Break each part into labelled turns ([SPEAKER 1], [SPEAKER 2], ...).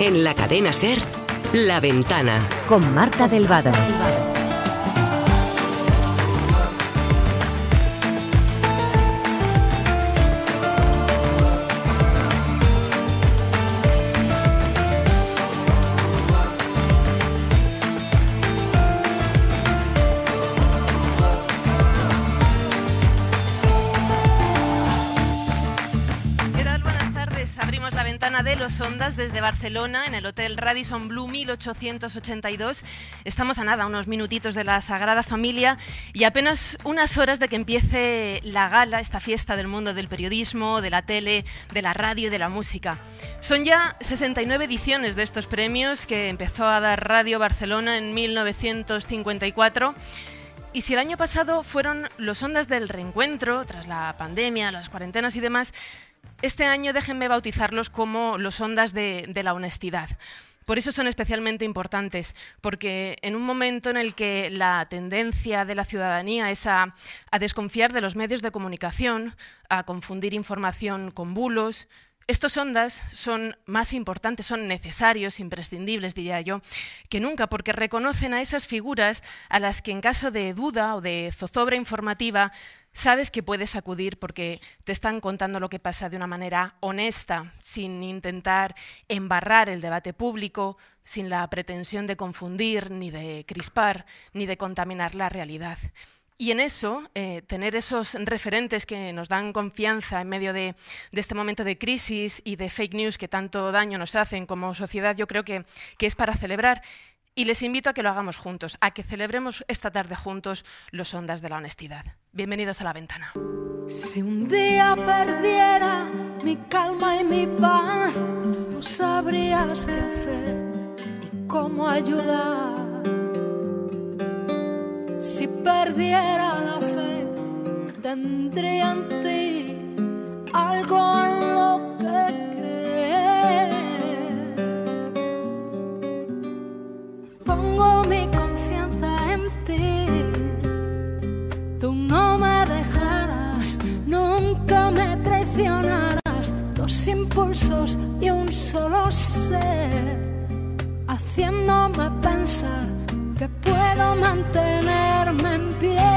[SPEAKER 1] En la cadena Ser, La Ventana. Con Marta Delvado.
[SPEAKER 2] ondas desde Barcelona, en el Hotel Radisson Blue 1882. Estamos a nada, unos minutitos de la Sagrada Familia y apenas unas horas de que empiece la gala, esta fiesta del mundo del periodismo, de la tele, de la radio y de la música. Son ya 69 ediciones de estos premios que empezó a dar Radio Barcelona en 1954. Y si el año pasado fueron los ondas del reencuentro, tras la pandemia, las cuarentenas y demás, este año déjenme bautizarlos como los ondas de, la honestidad. Por eso son especialmente importantes, porque en un momento en el que la tendencia de la ciudadanía es a, a, desconfiar de los medios de comunicación, a confundir información con bulos, estos ondas son más importantes, son necesarios, imprescindibles, diría yo, que nunca, porque reconocen a esas figuras a las que en caso de duda o de zozobra informativa Sabes que puedes acudir porque te están contando lo que pasa de una manera honesta, sin intentar embarrar el debate público, sin la pretensión de confundir, ni de crispar, ni de contaminar la realidad. Y en eso, eh, tener esos referentes que nos dan confianza en medio de, este momento de crisis y de fake news que tanto daño nos hacen como sociedad, yo creo que es para celebrar. Y les invito a que lo hagamos juntos, a que celebremos esta tarde juntos los ondas de la honestidad. Bienvenidos a la ventana. Si un
[SPEAKER 1] día perdiera mi calma y mi paz, tú sabrías qué hacer y cómo ayudar. Si perdiera la fe, tendría en ti algo en lo que Tú no me dejarás, nunca me traicionarás. Dos impulsos y un solo ser, haciéndome pensar que puedo mantenerme en pie.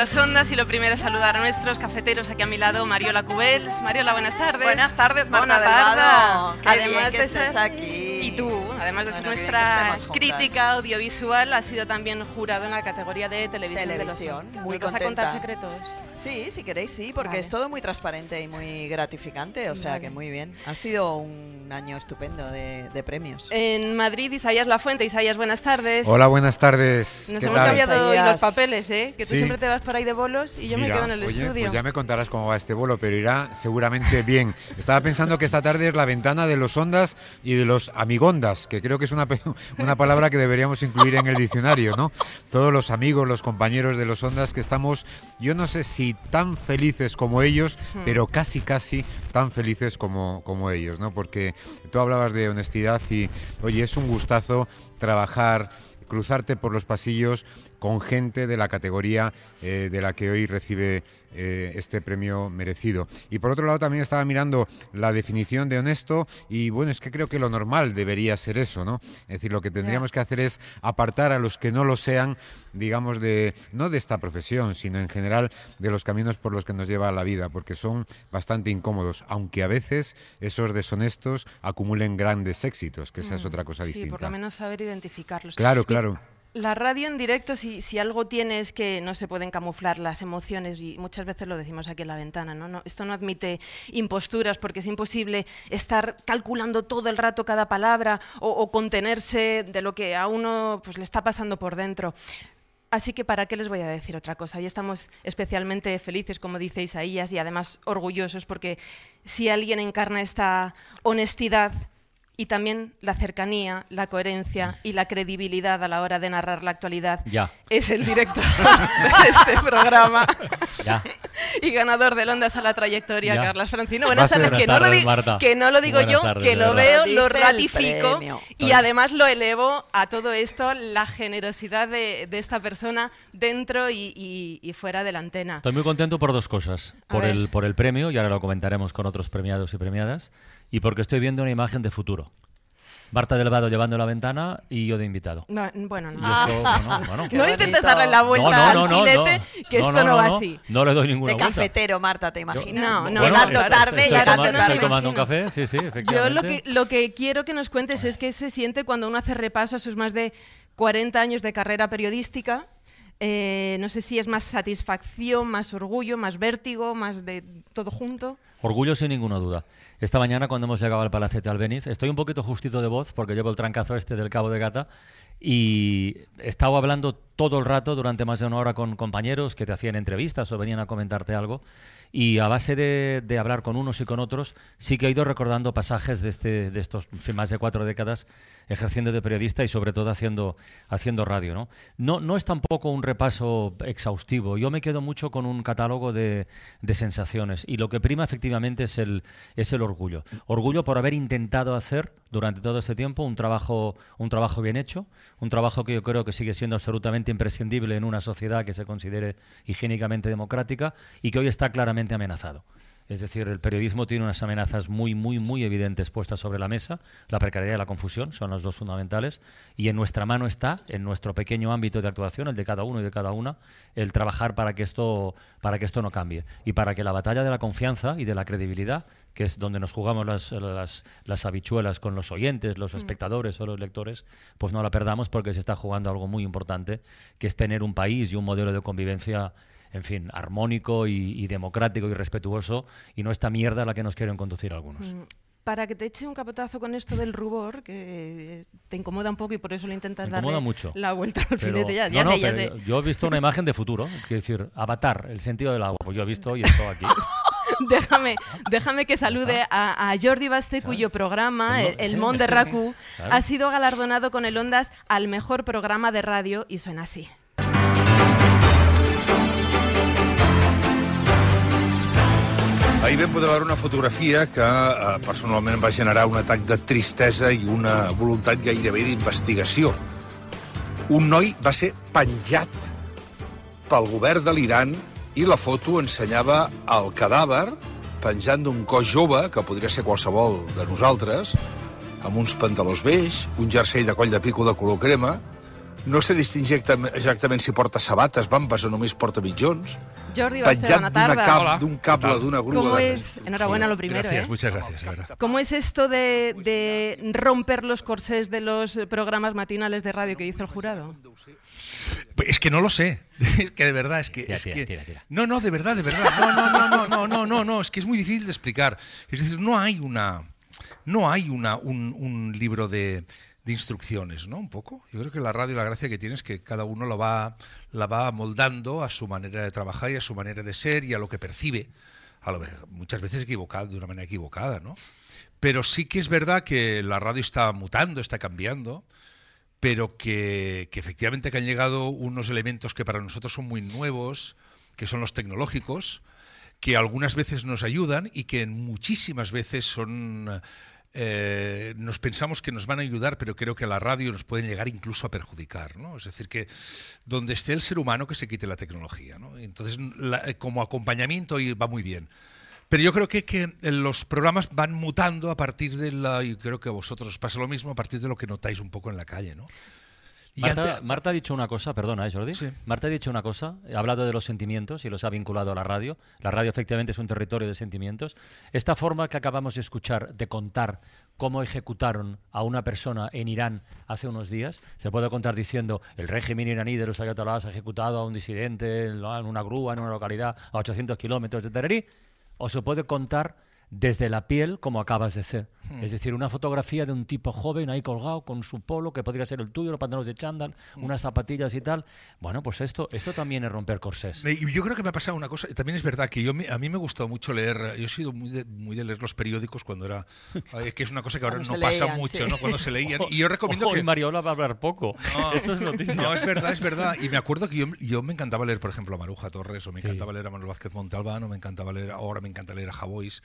[SPEAKER 2] las ondas y lo primero es saludar a nuestros cafeteros aquí a mi lado, Mariola Cubels. Mariola, buenas tardes. Buenas tardes, Marta tardes. Además bien aquí. Y tú, además de nuestra crítica audiovisual, ha sido también jurado en la categoría de televisión. de muy a contar secretos?
[SPEAKER 3] Sí, si queréis, sí, porque es todo muy transparente y muy gratificante, o sea que muy bien. Ha sido un año estupendo de, premios.
[SPEAKER 2] En Madrid, Isaías La fuente Isaías, buenas tardes.
[SPEAKER 4] Hola, buenas tardes. Nos hemos cambiado los papeles, ¿eh? Que tú siempre te vas
[SPEAKER 2] por ahí de bolos y yo me quedo en el pues estudio. ya
[SPEAKER 4] me contarás cómo va este bolo, pero irá seguramente bien. Estaba pensando que esta tarde es la ventana de los ondas y de los amigondas, que creo que es una, una palabra que deberíamos incluir en el diccionario, ¿no? Todos los amigos, los compañeros de los Ondas que estamos, yo no sé si tan felices como ellos, hmm. pero casi, casi tan felices como, como ellos, ¿no? Porque tú hablabas de honestidad y, oye, es un gustazo trabajar cruzarte por los pasillos con gente de la categoría eh, de la que hoy recibe eh, este premio merecido. Y por otro lado también estaba mirando la definición de honesto y bueno, es que creo que lo normal debería ser eso, ¿no? Es decir, lo que tendríamos que hacer es apartar a los que no lo sean, digamos, de no de esta profesión, sino en general de los caminos por los que nos lleva la vida, porque son bastante incómodos, aunque a veces esos deshonestos acumulen grandes éxitos, que esa es mm, otra cosa distinta. Sí, por lo
[SPEAKER 2] menos saber identificarlos. Claro, claro. La radio en directo, si, algo tiene es que no se pueden camuflar las emociones y muchas veces lo decimos aquí en la ventana, ¿no? esto no admite imposturas porque es imposible estar calculando todo el rato cada palabra o, contenerse de lo que a uno pues, le está pasando por dentro. Así que para qué les voy a decir otra cosa. Hoy estamos especialmente felices, como dice Isaías, y además orgullosos porque si alguien encarna esta honestidad y también la cercanía, la coherencia y la credibilidad a la hora de narrar la actualidad. Ya. Es el director de este programa. Ya. y ganador de Ondas a la trayectoria, Carlos Francino. Buenas tardes, que, no que, no lo digo yo, que lo veo, lo ratifico y además lo elevo a todo esto, la generosidad de, esta persona dentro y, fuera de la antena. Estoy muy
[SPEAKER 5] contento por dos cosas, por el, por el premio, y ahora lo comentaremos con otros premiados y premiadas y porque estoy viendo una imagen de futuro. Marta delgado llevando la ventana y yo de invitado.
[SPEAKER 2] No, bueno, no.
[SPEAKER 5] Ah.
[SPEAKER 6] no intentes darle la vuelta al filete, que esto no, va así. No, le doy ninguna de vuelta. De cafetero, Marta, ¿te imaginas? no, no. Llegando tarde, y llegando tarde. Estoy tomando un
[SPEAKER 5] café, sí, sí, efectivamente. Yo lo que,
[SPEAKER 2] lo que quiero que nos cuentes es qué se siente cuando uno hace repaso a sus más de 40 años de carrera periodística eh, no sé si es más satisfacción, más orgullo, más vértigo, más de todo junto.
[SPEAKER 5] Orgullo sin ninguna duda. Esta mañana cuando hemos llegado al palacio de Albeniz, estoy un poquito justito de voz porque llevo el trancazo este del Cabo de Gata y estaba hablando todo el rato durante más de una hora con compañeros que te hacían entrevistas o venían a comentarte algo y a base de, hablar con unos y con otros, sí que he ido recordando pasajes de, este, de estos más de cuatro décadas ejerciendo de periodista y sobre todo haciendo, haciendo radio. ¿no? No, no es tampoco un repaso exhaustivo, yo me quedo mucho con un catálogo de, de sensaciones y lo que prima efectivamente es el, es el orgullo. Orgullo por haber intentado hacer durante todo este tiempo, un trabajo, un trabajo bien hecho, un trabajo que yo creo que sigue siendo absolutamente imprescindible en una sociedad que se considere higiénicamente democrática y que hoy está claramente amenazado. Es decir, el periodismo tiene unas amenazas muy, muy, muy evidentes puestas sobre la mesa. La precariedad y la confusión son los dos fundamentales. Y en nuestra mano está, en nuestro pequeño ámbito de actuación, el de cada uno y de cada una, el trabajar para que esto, para que esto no cambie. Y para que la batalla de la confianza y de la credibilidad que es donde nos jugamos las, las, las habichuelas con los oyentes, los mm. espectadores o los lectores, pues no la perdamos porque se está jugando algo muy importante, que es tener un país y un modelo de convivencia en fin, armónico y, democrático y respetuoso, y no esta mierda a la que nos quieren conducir algunos.
[SPEAKER 2] Mm, para que te eche un capotazo con esto del rubor, que te incomoda un poco y por eso le intentas dar la vuelta al pero, Ya, no, Yo he
[SPEAKER 5] visto una imagen de futuro, es decir, avatar, el sentido del agua. Pues yo he visto y esto aquí.
[SPEAKER 2] déjame, déjame que salude a, a Jordi Basté, cuyo programa, El, el Mon de Raku, ha sido galardonado con el Ondas al mejor programa de radio y suena así.
[SPEAKER 7] Ahir vam poder veure una fotografia que eh, personalment va generar un atac de tristesa i una voluntat gairebé d'investigació. Un noi va ser penjat pel govern de l'Iran i la foto ensenyava el cadàver penjant d'un cos jove, que podria ser qualsevol de nosaltres, amb uns pantalons beix, un jersei de coll de pico de color crema, no se distingia exactament si porta sabates, bambes o només porta mitjons,
[SPEAKER 2] Jordi Basté, de tarda.
[SPEAKER 7] Cap, a ¿Cómo es? Enhorabuena lo primero, eh? Muchas gracias,
[SPEAKER 2] ¿Cómo es esto de, romper los corsés de los programas matinales de radio que hizo el jurado?
[SPEAKER 7] Pues es que no lo sé. que de verdad, es que. no, no, de verdad, de verdad. No, no, no, no, no, no, no, Es que es muy difícil de explicar. Es decir, no hay una. No hay una, un, libro de, de instrucciones, ¿no? Un poco. Yo creo que la radio, la gracia que tiene es que cada uno lo va, la va moldando a su manera de trabajar y a su manera de ser y a lo que percibe, a lo, muchas veces equivocada, de una manera equivocada, ¿no? Pero sí que es verdad que la radio está mutando, está cambiando, pero que, efectivamente que han llegado unos elementos que para nosotros son muy nuevos, que son los tecnológicos, que algunas veces nos ayudan y que muchísimas veces son eh, nos pensamos que nos van a ayudar, pero creo que a la radio nos pueden llegar incluso a perjudicar, ¿no? Es decir, que donde esté el ser humano que se quite la tecnología, ¿no? Entonces, eh, como acompañamiento va muy bien. Pero yo creo que, que, los programas van mutando a partir
[SPEAKER 5] de la, y creo que a vosotros os pasa lo mismo, a partir de lo que notáis un poco en la calle, ¿no? Marta, ha dicho una cosa, perdona, ¿eh, Jordi. Marta ha dicho una cosa, ha hablado de los sentimientos y los ha vinculado a la radio. La radio efectivamente es un territorio de sentimientos. Esta forma que acabamos de escuchar de contar cómo ejecutaron a una persona en Irán hace unos días. Se puede contar diciendo, el régimen iraní de los ayatolás ha ejecutado a un disidente en una grúa, en una localidad, a 800 kilómetros de Tenerife, O se puede contar desde la piel, como acabas de ser. Hmm. Es decir, una fotografía de un tipo joven ahí colgado con su polo, que podría ser el tuyo, los pantalones de chándal, hmm. unas zapatillas y tal. Bueno, pues esto, esto también es romper corsés.
[SPEAKER 7] Yo creo que me ha pasado una cosa, también es verdad que yo, a mí me gustó mucho leer, yo he sido muy de, muy de leer los periódicos cuando era, que es una cosa que ahora no pasa mucho, ¿no? Cuando se leían. Y yo recomiendo Ojo, que... Y Mariola va a hablar poco. No, Eso es noticia. No, es verdad, es verdad. Y me acuerdo que yo, yo me encantaba leer, por ejemplo, a Maruja Torres, o me encantaba leer a Manuel Vázquez Montalbán, o me encantaba leer, ahora me encanta leer a Javois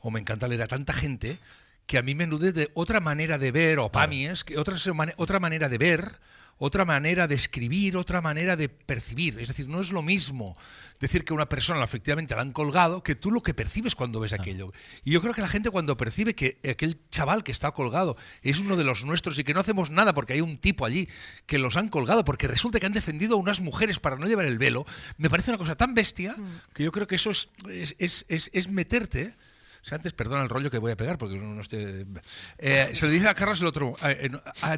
[SPEAKER 7] o me encanta leer a tanta gente que a mí me nude de otra manera de ver, o es que otra, otra manera de ver, otra manera de escribir, otra manera de percibir. Es decir, no es lo mismo decir que una persona efectivamente la han colgado que tú lo que percibes cuando ves aquello. Y yo creo que la gente cuando percibe que aquel chaval que está colgado es uno de los nuestros y que no hacemos nada porque hay un tipo allí que los han colgado porque resulta que han defendido a unas mujeres para no llevar el velo, me parece una cosa tan bestia mm. que yo creo que eso es, es, es, es meterte antes perdona el rollo que voy a pegar porque no, no eh, se lo dice a Carlos el otro. Eh,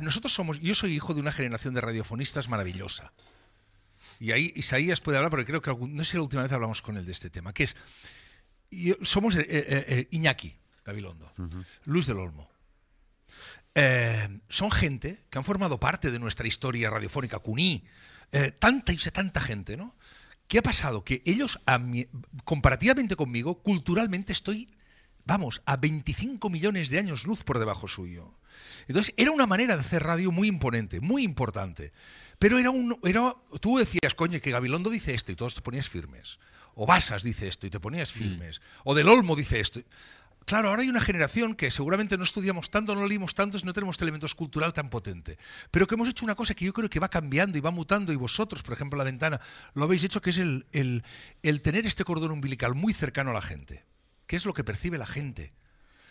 [SPEAKER 7] nosotros somos. Yo soy hijo de una generación de radiofonistas maravillosa. Y ahí Isaías puede hablar, porque creo que no sé la última vez hablamos con él de este tema, que es. somos eh, Iñaki, Gabilondo, Luis Luz del Olmo. son gente que han formado parte de nuestra historia radiofónica, Cuní, tanta y tanta gente, ¿no? ¿Qué ha pasado? Que ellos, comparativamente conmigo, culturalmente estoy vamos, a 25 millones de años luz por debajo suyo. Entonces, era una manera de hacer radio muy imponente, muy importante. Pero era un. Era, tú decías, coño, que Gabilondo dice esto y todos te ponías firmes. O Basas dice esto y te ponías mm. firmes. O Del Olmo dice esto. Claro, ahora hay una generación que seguramente no estudiamos tanto, no leímos tanto, no tenemos este elemento cultural tan potente. Pero que hemos hecho una cosa que yo creo que va cambiando y va mutando, y vosotros, por ejemplo, la ventana, lo habéis hecho, que es el tener este cordón umbilical muy cercano a la gente. ¿Qué es lo que percibe la gente?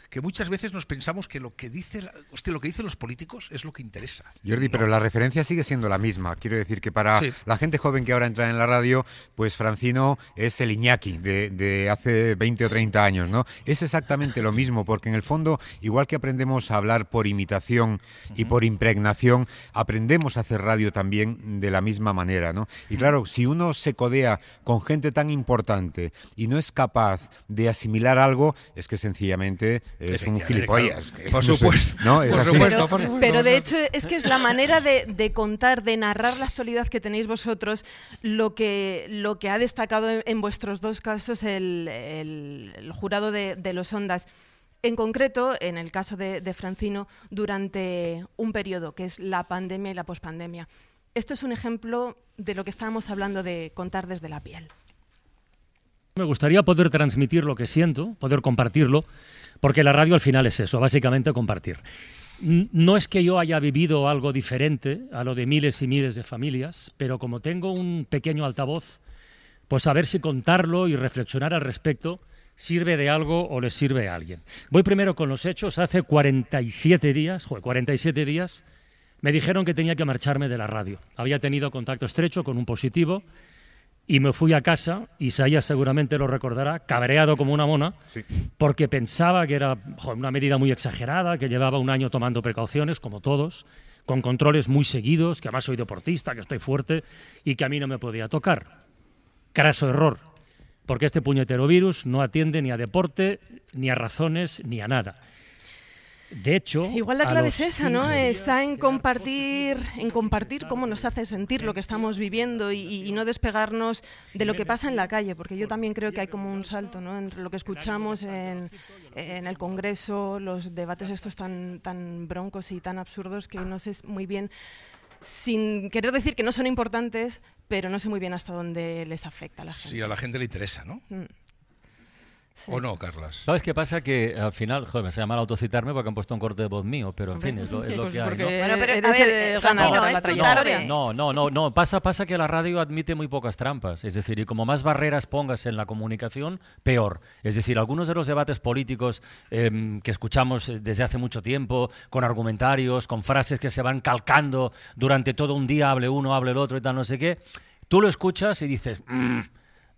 [SPEAKER 7] que muchas veces nos pensamos que lo que dice lo que dicen los políticos es lo que interesa.
[SPEAKER 4] Jordi, pero la referencia sigue siendo la misma. Quiero decir que para la gente joven que ahora entra en la radio, pues Francino es el Iñaki de, de hace 20 o 30 años, ¿no? Es exactamente lo mismo, porque en el fondo, igual que aprendemos a hablar por imitación y por impregnación, aprendemos a hacer radio también de la misma manera, ¿no? Y claro, si uno se codea con gente tan importante y no es capaz de asimilar algo, es que sencillamente es un gilipollas. Por supuesto. No, Pero de hecho es que es la
[SPEAKER 2] manera de, contar, de narrar la actualidad que tenéis vosotros, lo que, lo que ha destacado en, vuestros dos casos el, jurado de, los Ondas. En concreto, en el caso de, de, Francino, durante un periodo, que es la pandemia y la pospandemia. Esto es un ejemplo de lo que estábamos hablando de contar desde la piel.
[SPEAKER 5] Me gustaría poder transmitir lo que siento, poder compartirlo, porque la radio al final es eso, básicamente compartir. No es que yo haya vivido algo diferente a lo de miles y miles de familias, pero como tengo un pequeño altavoz, pues a ver si contarlo y reflexionar al respecto sirve de algo o le sirve a alguien. Voy primero con los hechos. Hace 47 días, joder, 47 días, me dijeron que tenía que marcharme de la radio. Había tenido contacto estrecho con un positivo y me fui a casa, Isaías seguramente lo recordará, cabreado como una mona, porque pensaba que era una medida muy exagerada, que llevaba un año tomando precauciones, como todos, con controles muy seguidos, que además soy deportista, que estoy fuerte y que a mí no me podía tocar. Craso error, porque este puñetero virus no atiende ni a deporte, ni a razones, ni a nada. De hecho, igual la clave es esa, ¿no?
[SPEAKER 2] Está en compartir, en compartir cómo nos hace sentir lo que estamos viviendo y, no despegarnos de lo que pasa en la calle, porque yo también creo que hay como un salto, ¿no? Entre lo que escuchamos en, el Congreso, los debates estos tan tan broncos y tan absurdos que no sé muy bien sin querer decir que no son importantes, pero no sé muy bien hasta dónde les afecta a la gente. Sí,
[SPEAKER 7] a la gente le interesa, ¿no? Mm. ¿O no, Carlas?
[SPEAKER 5] ¿Sabes qué pasa? Que al final, joder, me se llama mal autocitarme porque han puesto un corte de voz mío, pero en fin, es lo, pues que hay. ¿no? Bueno,
[SPEAKER 2] pero a ver, el eh, es tarde. No,
[SPEAKER 5] no, no, Pasa, pasa que la radio admite muy pocas trampas. Es decir, y como más barreras pongas en la comunicación, peor. Es decir, algunos de los debates políticos em, que escuchamos eh, desde hace mucho tiempo, con argumentarios, con frases que se van calcando durante todo un día, hable uno, hable el otro y tal, no sé qué, tú lo escuchas y dices, mm,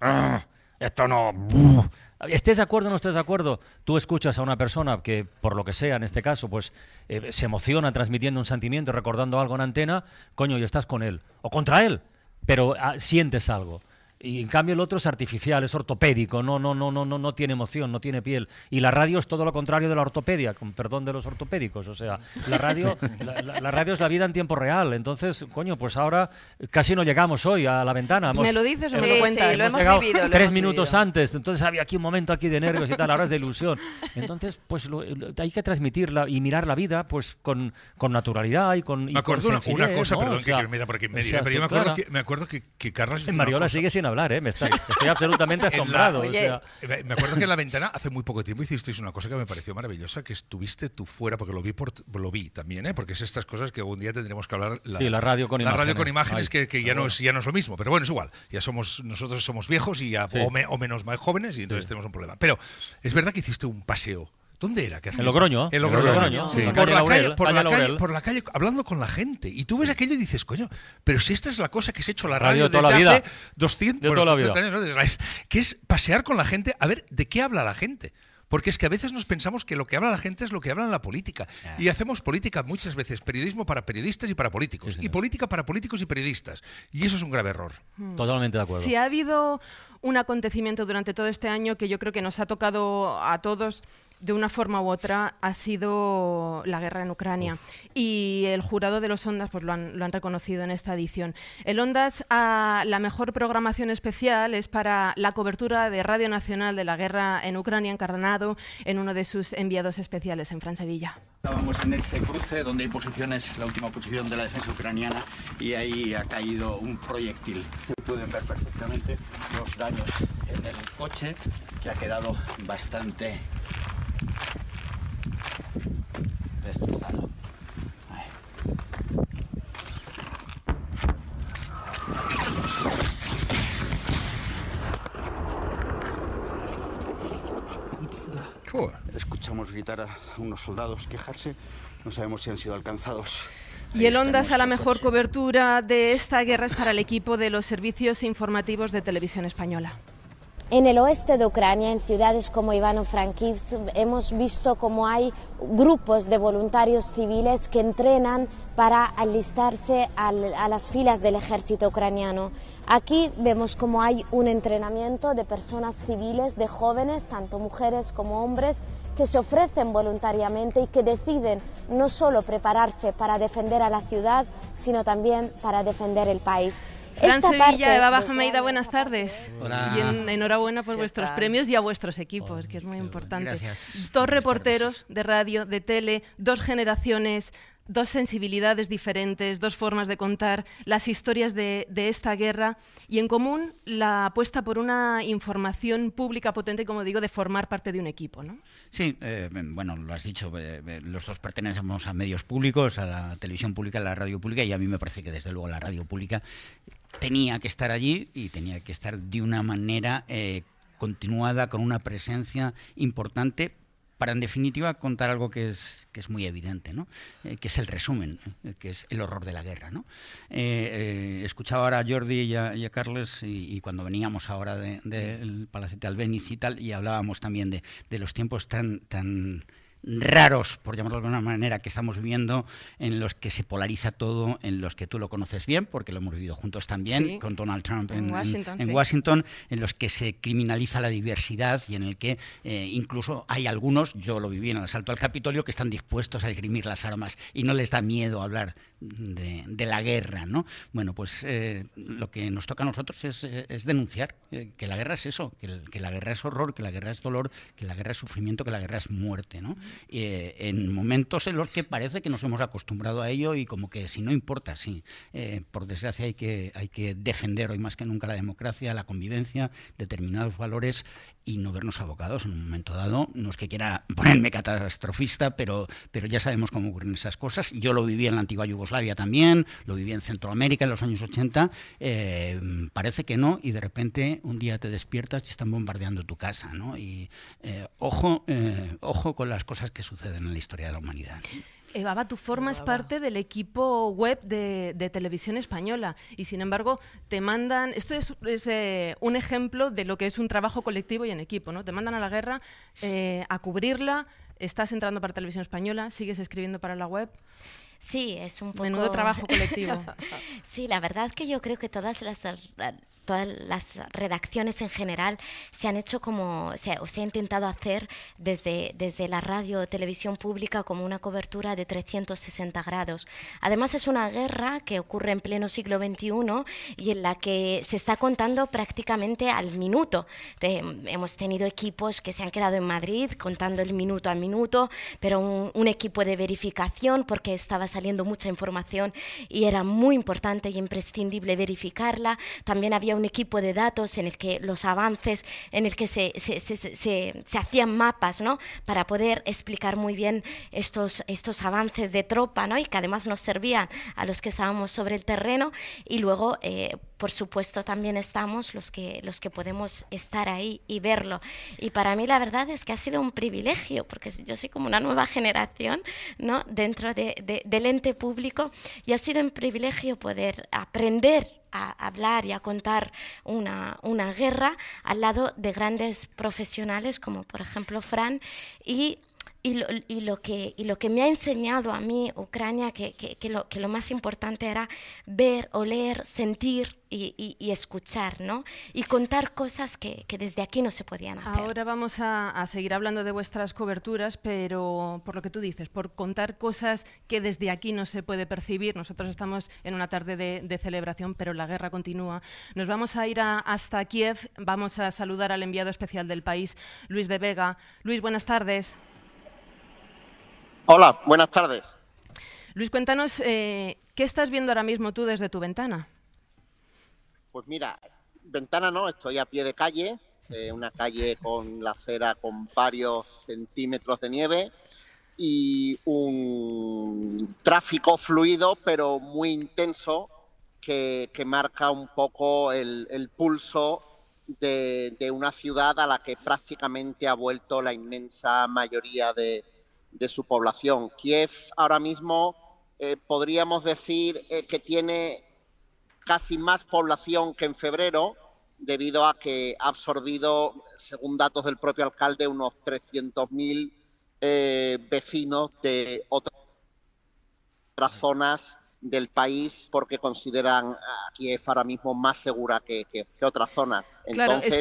[SPEAKER 5] ah, esto no estés de acuerdo o no estés de acuerdo, tú escuchas a una persona que, por lo que sea, en este caso, pues eh, se emociona transmitiendo un sentimiento, recordando algo en antena, coño, y estás con él o contra él, pero ah, sientes algo. Y en cambio el otro es artificial, es ortopédico, no, no, no, no, no, no tiene emoción, no tiene piel. Y la radio es todo lo contrario de la ortopedia, con perdón de los ortopédicos. O sea, la radio, la, radio es la vida en tiempo real. Entonces, coño, pues ahora casi no llegamos hoy a la ventana. ¿Me lo dices me lo cuentas? lo hemos, vivido. tres minutos antes, entonces había aquí un momento aquí de nervios y tal, ahora es de ilusión. Entonces, pues hay que transmitirla y mirar la vida pues con, con naturalidad y con... una, cosa, perdón, que, me
[SPEAKER 7] da por aquí pero yo me acuerdo, que, que, Carlos... En Mariola sigue hablar, ¿eh? Estoy absolutamente asombrado. Me acuerdo que en la ventana hace muy poco tiempo hicisteis una cosa que me pareció maravillosa, que estuviste tú fuera, porque lo vi, por, lo vi también, ¿eh? Porque es estas cosas que algún día tendremos que hablar. La, la radio con la radio con imágenes, que, ya, no es, ya no es lo mismo, pero bueno, es igual. Ya somos, nosotros somos viejos y o, menos más jóvenes y entonces tenemos un problema. Pero es verdad que hiciste un paseo ¿Dónde era? en Logroño. En Logroño. Por, la calle, hablando con la gente. Y tú ves aquello y dices, coño, pero si esta es la cosa que se ha hecho la radio, desde hace 200, toda la vida. años, que es pasear con la gente a ver de qué habla la gente. Porque es que a veces nos pensamos que lo que habla la gente es lo que habla la política. Ah. Y hacemos política muchas veces, periodismo para periodistas y para políticos. y política para políticos y periodistas. Y eso es un grave error. Hmm. Totalmente de acuerdo. Si
[SPEAKER 2] ha habido un acontecimiento durante todo este año que yo creo que nos ha tocado a todos de una forma u otra ha sido la guerra en Ucrania. Y el jurado de los Ondas pues, lo, han, reconocido en esta edición. El Ondas, a ah, la mejor programación especial es para la cobertura de Radio Nacional de la guerra en Ucrania, encarnado en uno de sus enviados especiales en Francevilla.
[SPEAKER 8] Estábamos en ese cruce donde hay posiciones, la última posición de la defensa ucraniana, y ahí ha caído un proyectil. Se pueden ver perfectamente los daños en el coche, que ha quedado bastante Escuchamos gritar a unos soldados quejarse, no sabemos si han sido alcanzados. Y el Ondas a la mejor
[SPEAKER 2] cobertura de esta guerra es para el equipo de los servicios informativos de Televisión Española.
[SPEAKER 9] En el oeste de Ucrania, en ciudades como Ivano-Frankivsk, hemos visto cómo hay grupos de voluntarios civiles que entrenan para alistarse a las filas del ejército ucraniano. Aquí vemos cómo hay un entrenamiento de personas civiles, de jóvenes, tanto mujeres como hombres, que se ofrecen voluntariamente y que deciden no solo prepararse para defender a la ciudad, sino también para defender el país. Fran
[SPEAKER 2] Sevilla de Baja Meida, buenas tardes. Y enhorabuena por vuestros premios y a vuestros equipos, que es muy importante. Dos reporteros de radio, de tele, dos generaciones, dos sensibilidades diferentes, dos formas de contar las historias de, esta guerra y en común la apuesta por una información pública potente, como digo, de formar parte de un equipo. ¿no?
[SPEAKER 8] Sí, eh, bueno, lo has dicho, eh, eh, los dos pertenecemos a medios públicos, a la televisión pública, a la radio pública y a mí me parece que desde luego la radio pública tenía que estar allí y tenía que estar de una manera... continuada con una presencia importante para en definitiva contar algo que es, que es muy evidente, ¿no? Eh, que es el resumen, eh, que es el horror de la guerra. ¿no? Eh, escuchaba ahora a Jordi y a, Carles y, cuando veníamos ahora del de, de Palacete y tal, y hablábamos también de, de los tiempos tan, tan raros, por llamarlo de alguna manera, que estamos viviendo, en los que se polariza todo, en los que tú lo conoces bien, porque lo hemos vivido juntos también, con Donald Trump en, Washington, en, los que se criminaliza la diversidad y en el que eh, incluso hay algunos, yo lo viví en el asalto al Capitolio, que están dispuestos a esgrimir las armas y no les da miedo hablar de, la guerra, ¿no? Bueno, pues eh, lo que nos toca a nosotros es, eh, denunciar eh, que la guerra es eso, que, la guerra es horror, que la guerra es dolor, que la guerra es sufrimiento, que la guerra es muerte, ¿no? en momentos en los que parece que nos hemos acostumbrado a ello y como que si no importa, sí. por desgracia hay que, hay que defender hoy más que nunca la democracia, la convivencia, determinados valores y no vernos abocados en un momento dado. No es que quiera ponerme catastrofista, pero, pero ya sabemos cómo ocurren esas cosas. Yo lo viví en la antigua Yugoslavia también, lo viví en Centroamérica en los años 80. Eh, parece que no, y de repente un día te despiertas y están bombardeando tu casa. ¿no? Y eh, ojo, eh, ojo con las cosas que suceden en la historia de la humanidad.
[SPEAKER 2] Eva, eh, tu formas es parte del equipo web de, Televisión Española y sin embargo te mandan, esto es, eh, un ejemplo de lo que es un trabajo colectivo y en equipo, ¿no? Te mandan a la guerra eh, a cubrirla, estás entrando para Televisión Española, sigues escribiendo para la web. Sí,
[SPEAKER 9] es un poco... Menudo trabajo colectivo. sí, la verdad es que yo creo que todas las, todas las redacciones en general se han hecho como, o se ha intentado hacer desde, desde la radio televisión pública como una cobertura de 360 grados. Además es una guerra que ocurre en pleno siglo XXI y en la que se está contando prácticamente al minuto. hemos tenido equipos que se han quedado en Madrid contando el minuto a minuto, pero un, un equipo de verificación porque estaba saliendo mucha información y era muy importante y e imprescindible verificarla. También había un equipo de datos en el que los avances, en el que se, hacían mapas, ¿no? Para poder explicar muy bien estos, estos avances de tropa, ¿no? Y que además nos servían a los que estábamos sobre el terreno y luego, eh, por supuesto también estamos los que, los que podemos estar ahí y verlo. Y para mí la verdad es que ha sido un privilegio, porque yo soy como una nueva generación ¿no? dentro del ente público y ha sido un privilegio poder aprender a hablar y a contar una, una, guerra al lado de grandes profesionales como por ejemplo Fran y y lo, que, lo que me ha enseñado a mí Ucrania, que, que, lo, más importante era ver, oler, sentir y, escuchar, ¿no? Y contar cosas que, desde aquí no se podían hacer. Ahora vamos a, seguir hablando de vuestras coberturas, pero por lo que tú dices, por
[SPEAKER 2] contar cosas que desde aquí no se puede percibir. Nosotros estamos en una tarde de, celebración, pero la guerra continúa. Nos vamos a ir hasta Kiev, vamos a saludar al enviado especial del país, Luis de Vega. Luis, buenas tardes.
[SPEAKER 6] Hola, buenas tardes.
[SPEAKER 2] Luis, cuéntanos, eh, ¿qué estás viendo ahora mismo tú desde tu ventana?
[SPEAKER 6] Pues mira, ventana no, estoy a pie de calle, eh, una calle con la acera con varios centímetros de nieve y un tráfico fluido pero muy intenso que, marca un poco el, pulso de una ciudad a la que prácticamente ha vuelto la inmensa mayoría de, de su población. Kiev ahora mismo eh, podríamos decir eh, que tiene casi más población que en febrero, debido a que ha absorbido, según datos del propio alcalde, unos 300.000 eh, vecinos de otras zonas del país porque consideran a Kiev ahora mismo más segura que, que, otras zonas.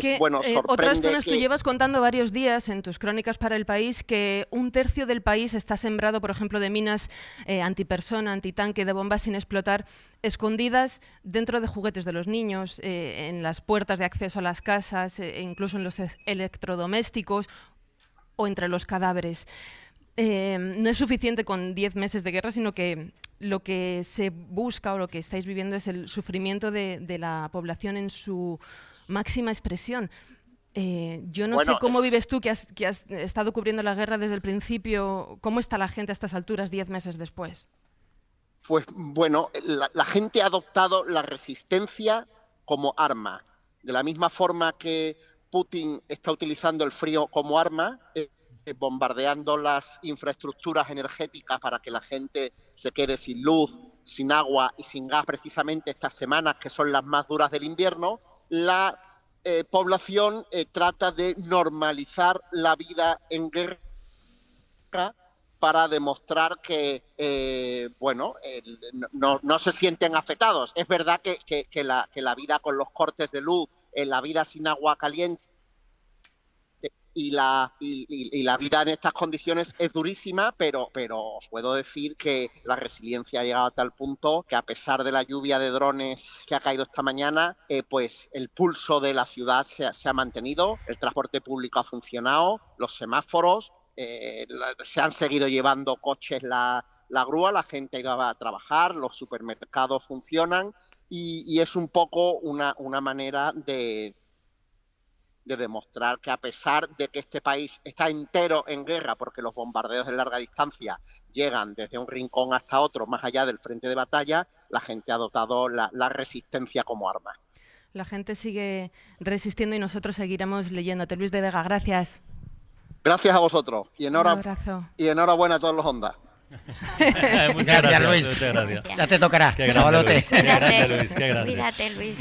[SPEAKER 6] que, bueno, eh, sorprende otras zonas tú llevas
[SPEAKER 2] contando varios días en tus crónicas para el país que un tercio del país está sembrado, por ejemplo, de minas eh, antipersona, antitanque, de bombas sin explotar, escondidas dentro de juguetes de los niños, eh, en las puertas de acceso a las casas, incluso en los e-, electrodomésticos o entre los cadáveres. Em, no es suficiente con 10 meses de guerra, sino que lo que se busca o lo que estáis viviendo es el sufrimiento de, la población en su máxima expresión. Eh, yo no sé cómo vives tú, que has, estado cubriendo la guerra desde el principio. ¿Cómo está la gente a estas alturas, 10 meses después?
[SPEAKER 6] Pues bueno, la, gente ha adoptado la resistencia como arma. De la misma forma que Putin está utilizando el frío como arma, eh, bombardeando las infraestructuras energéticas para que la gente se quede sin luz, sin agua y sin gas precisamente estas semanas que son las más duras del invierno, la eh, población eh, trata de normalizar la vida en guerra para demostrar que, bueno, no, se sienten afectados. Es verdad que, que la vida con los cortes de luz, la vida sin agua caliente, y la, y, la vida en estas condiciones es durísima, pero, pero os puedo decir que la resiliencia ha llegado a tal punto que a pesar de la lluvia de drones que ha caído esta mañana, eh, pues el pulso de la ciudad se ha, mantenido, el transporte público ha funcionado, los semáforos, eh, se han seguido llevando coches la, grúa, la gente iba a trabajar, los supermercados funcionan y, es un poco una manera de, de demostrar que a pesar de que este país está entero en guerra, porque los bombardeos de larga distancia llegan desde un rincón hasta otro, más allá del frente de batalla, la gente ha adoptado la, resistencia como arma.
[SPEAKER 2] La gente sigue resistiendo y nosotros seguiremos leyéndote. Luis de Vega, gracias.
[SPEAKER 6] Gracias a vosotros y, y enhorabuena a todos los ondas.
[SPEAKER 8] muchas gracias, Luis. Ya te
[SPEAKER 1] tocará.
[SPEAKER 6] Qué te Luis. Luis.
[SPEAKER 8] Cuídate, Luis.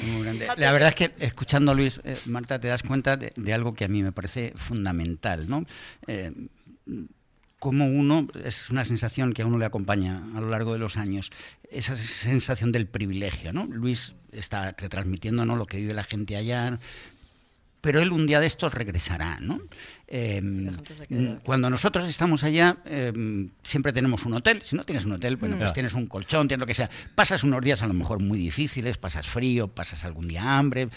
[SPEAKER 8] La verdad es que escuchando a Luis, eh, Marta, te das cuenta de, algo que a mí me parece fundamental, ¿no? Eh, como uno, es una sensación que a uno le acompaña a lo largo de los años, esa sensación del privilegio, ¿no? Luis está retransmitiendo lo que vive la gente allá, pero él un día de estos regresará. ¿no? Em, cuando nosotros estamos allá, em, siempre tenemos un hotel. Si no tienes un hotel, bueno, pues mm. tienes un colchón, tienes lo que sea. Pasas unos días a lo mejor muy difíciles, pasas frío, pasas algún día hambre,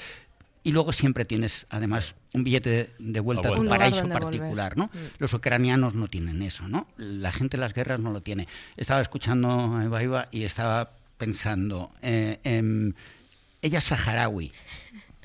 [SPEAKER 8] y luego siempre tienes además un billete de vuelta a un paraíso particular, ¿no? Los ucranianos no tienen eso, ¿no? La gente de las guerras no lo tiene. Estaba escuchando a Eva y estaba pensando, eh, em, ella es saharaui,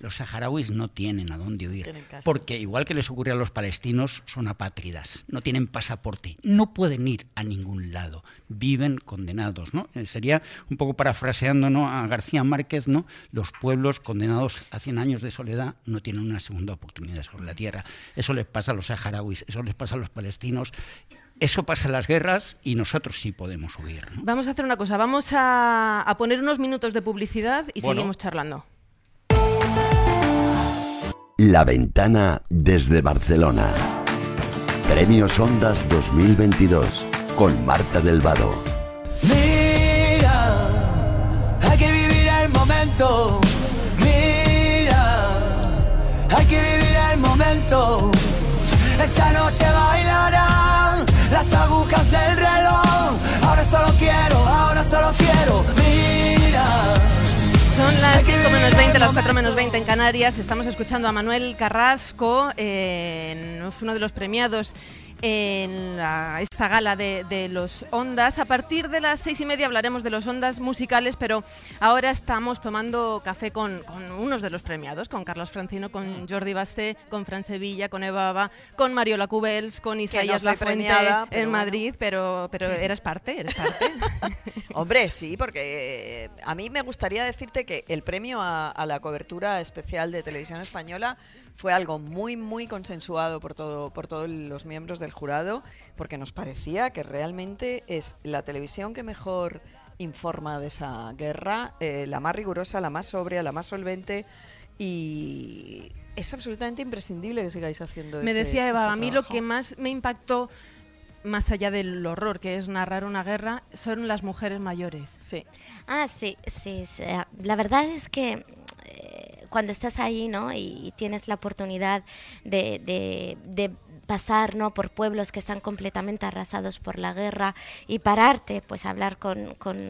[SPEAKER 8] los saharauis no tienen a dónde huir, porque igual que les ocurre a los palestinos, son apátridas, no tienen pasaporte, no pueden ir a ningún lado, viven condenados. ¿no? Eh, sería un poco parafraseando a García Márquez, ¿no? los pueblos condenados a 100 años de soledad no tienen una segunda oportunidad sobre la tierra. Eso les pasa a los saharauis, eso les pasa a los palestinos eso pasa en las guerras y nosotros sí podemos huir.
[SPEAKER 2] Vamos a hacer una cosa, vamos a, poner unos minutos de publicidad y seguimos charlando.
[SPEAKER 8] La Ventana desde Barcelona. Premios Ondas 2022 con Marta del Mira,
[SPEAKER 1] hay que vivir el momento. Mira, hay que vivir el momento. Esta noche bailarán las agujas
[SPEAKER 2] Son las 5 menos 20, las 4 menos 20 en Canarias. Estamos escuchando a Manuel Carrasco, eh, es uno de los premiados en esta gala de, los Ondas. A partir de las seis y media hablaremos de los Ondas musicales, pero ahora estamos tomando café con, unos de los premiados, con Carlos Francino, con mm. Jordi Basté, con Fran Sevilla, con Eva con Mariola Cubels, con Isaías la Lafuente en Madrid, pero, pero eres parte, eres parte. Hombre, sí,
[SPEAKER 3] porque eh, a mí me gustaría decirte que el premio a la cobertura especial de Televisión Española fue algo muy, muy consensuado por, todo, por todos los miembros del jurado, porque nos parecía que realmente es la televisión que mejor informa de esa guerra, eh, la más rigurosa, la más
[SPEAKER 2] sobria, la más solvente y es absolutamente imprescindible que sigáis haciendo eso. Me decía Eva, a mí lo que más me impactó más allá del horror que es narrar
[SPEAKER 9] una guerra, son las mujeres mayores. Sí. Ah, sí, sí. La verdad es que cuando estás ahí, ¿no? Y, tienes la oportunidad de, de pasar ¿no? por pueblos que están completamente arrasados por la guerra y pararte, pues hablar con, con,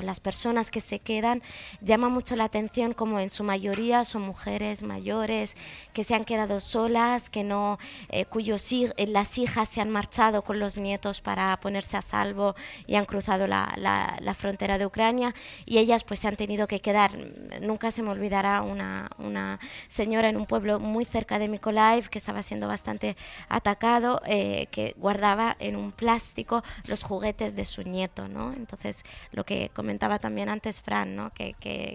[SPEAKER 9] las personas que se quedan, llama mucho la atención como en su mayoría son mujeres mayores que se han quedado solas, que no, eh, cuyos eh, las hijas se han marchado con los nietos para ponerse a salvo y han cruzado la, la, frontera de Ucrania y ellas pues se han tenido que quedar. Nunca se me olvidará una, una señora en un pueblo muy cerca de Mykolaiv que estaba siendo bastante atacado eh, que guardaba en un plástico los juguetes de su nieto, ¿no? Entonces, lo que comentaba también antes Fran, ¿no? Que,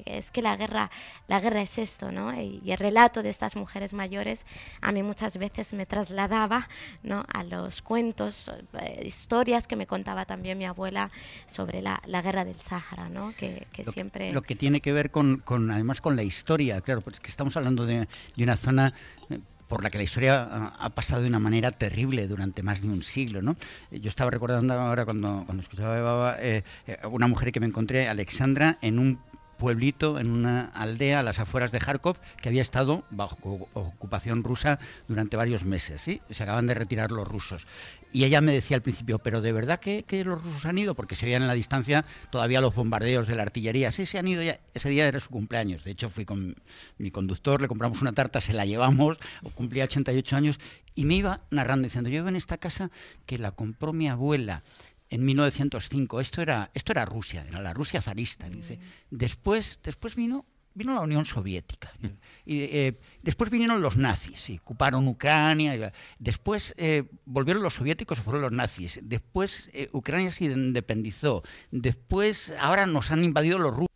[SPEAKER 9] es que la guerra, la guerra es esto, ¿no? Y, el relato de estas mujeres mayores a mí muchas veces me trasladaba, ¿no? A los cuentos, eh, historias que me contaba también mi abuela sobre la, guerra del Sahara, ¿no? Que, siempre... Lo
[SPEAKER 8] que tiene que ver con, además con la historia, claro, porque estamos hablando de una zona eh, por la que la historia ah, ha pasado de una manera terrible durante más de un siglo. ¿no? Yo estaba recordando ahora cuando, cuando escuchaba a eh, eh, una mujer que me encontré, Alexandra, en un pueblito, en una aldea a las afueras de Kharkov, que había estado bajo ocupación rusa durante varios meses. Se acaban de retirar los rusos. Y ella me decía al principio, pero ¿de verdad que, los rusos han ido? Porque se veían en la distancia todavía los bombardeos de la artillería. Sí, se han ido ya. Ese día era su cumpleaños. De hecho, fui con mi conductor, le compramos una tarta, se la llevamos, cumplía 88 años, y me iba narrando diciendo, yo vivo en esta casa que la compró mi abuela en 1905. Esto era, esto era Rusia, era la Rusia zarista. Dice. Mm. Después, después vino Vino la Unión Soviética. Mm. Y, eh, después vinieron los nazis, y ocuparon Ucrania. Después eh, volvieron los soviéticos, o fueron los nazis. Después eh, Ucrania se independizó. Después ahora nos han invadido los rusos.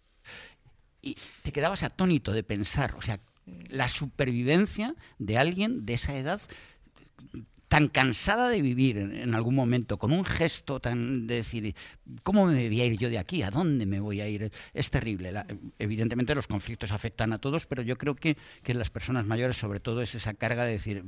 [SPEAKER 8] Y te quedabas atónito de pensar, o sea, la supervivencia de alguien de esa edad tan cansada de vivir en, algún momento, con un gesto tan de decir, ¿cómo me voy a ir yo de aquí? ¿A dónde me voy a ir? Es terrible. evidentemente los conflictos afectan a todos, pero yo creo que, que las personas mayores sobre todo es esa carga de decir,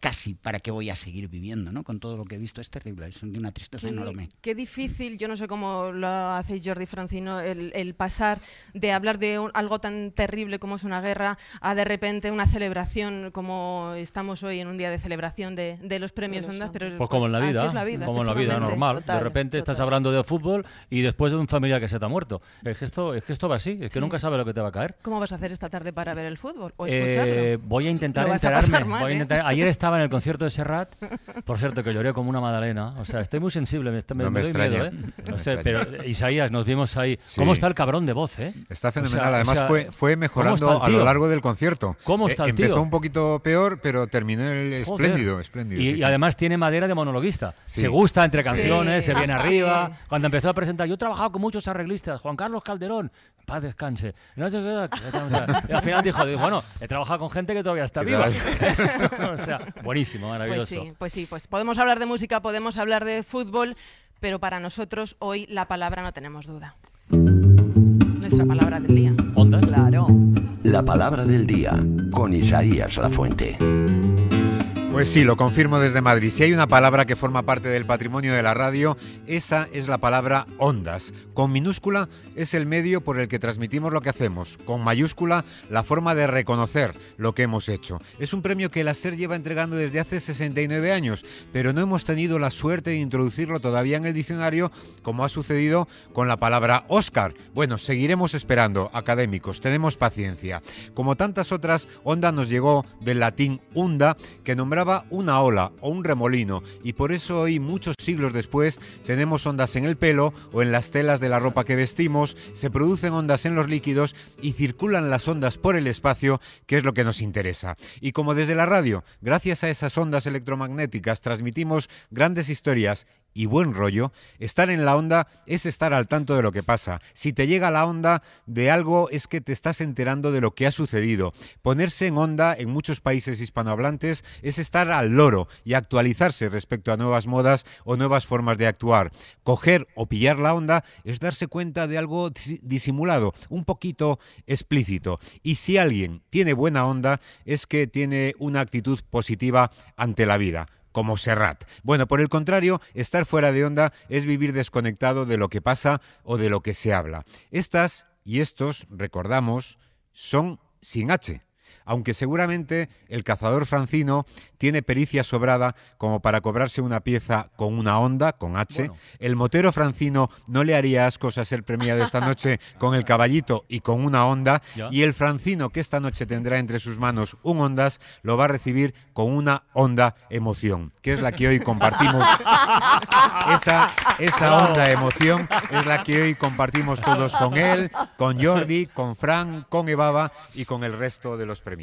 [SPEAKER 8] casi para qué voy a seguir viviendo, ¿no? Con todo lo que he visto es terrible, es de una tristeza enorme.
[SPEAKER 2] Qué difícil, yo no sé cómo lo hacéis Jordi Francino, el, pasar de hablar de algo tan terrible como es una guerra a de repente una celebración como estamos hoy en un día de celebración de, los premios Ondas, pero pues como en la vida, es como en la
[SPEAKER 5] vida normal, de repente estás hablando de fútbol y después de un familiar que se te ha muerto. Es que esto, es que esto va así, es que nunca sabes lo que te va a caer.
[SPEAKER 2] ¿Cómo vas a hacer esta tarde para ver el fútbol o eh, escucharlo? voy a intentar enterarme. ¿eh? ayer
[SPEAKER 5] estaba en el concierto de Serrat, por cierto, que lloré como una madalena. O sea, estoy muy sensible, me, me, me, doy miedo, ¿eh? pero eh, Isaías, nos vimos ahí. ¿Cómo está el cabrón de voz, eh? Está fenomenal. Además, fue, fue mejorando a lo largo del concierto.
[SPEAKER 4] ¿Cómo eh, está el tío? Empezó un poquito peor, pero terminó el espléndido. espléndido y,
[SPEAKER 5] además tiene madera de monologuista. Se gusta entre canciones, se viene ah, arriba. Cuando empezó a presentar, yo he trabajado con muchos arreglistas. Juan Carlos Calderón, paz descanse. y al final dijo, dijo, bueno, he trabajado con gente que todavía está viva. o sea, Buenísimo, pues maravilloso.
[SPEAKER 2] Pues sí, pues podemos hablar de música, podemos hablar de fútbol, pero para nosotros hoy la palabra no tenemos duda. Nuestra palabra del día.
[SPEAKER 4] ¿Ondas? Claro. La palabra del día con Isaías La Fuente. Pues sí, lo confirmo desde Madrid. Si hay una palabra que forma parte del patrimonio de la radio, esa es la palabra ondas. Con minúscula es el medio por el que transmitimos lo que hacemos. Con mayúscula, la forma de reconocer lo que hemos hecho. Es un premio que la SER lleva entregando desde hace 69 años, pero no hemos tenido la suerte de introducirlo todavía en el diccionario, como ha sucedido con la palabra Oscar. Bueno, seguiremos esperando, académicos, tenemos paciencia. Como tantas otras, onda nos llegó del latín onda que nombraba una ola o un remolino y por eso hoy, muchos siglos después, tenemos ondas en el pelo o en las telas de la ropa que vestimos, se producen ondas en los líquidos y circulan las ondas por el espacio, que es lo que nos interesa. Y como desde la radio, gracias a esas ondas electromagnéticas, transmitimos grandes historias y buen rollo, estar en la onda es estar al tanto de lo que pasa. Si te llega la onda de algo es que te estás enterando de lo que ha sucedido. Ponerse en onda en muchos países hispanohablantes es estar al loro y actualizarse respecto a nuevas modas o nuevas formas de actuar. Coger o pillar la onda es darse cuenta de algo disimulado, un poquito explícito. Y si alguien tiene buena onda es que tiene una actitud positiva ante la vida como Serrat. Bueno, por el contrario, estar fuera de onda es vivir desconectado de lo que pasa o de lo que se habla. Estas y estos, recordamos, son sin H aunque seguramente el cazador francino tiene pericia sobrada como para cobrarse una pieza con una onda, con H. El motero francino no le haría ascos a ser premiado esta noche con el caballito y con una onda. Y el francino que esta noche tendrá entre sus manos un ondas, lo va a recibir con una onda emoción, que es la que hoy compartimos. Esa, esa onda emoción es la que hoy compartimos todos con él, con Jordi, con Fran, con Evaba y con el resto de los premios.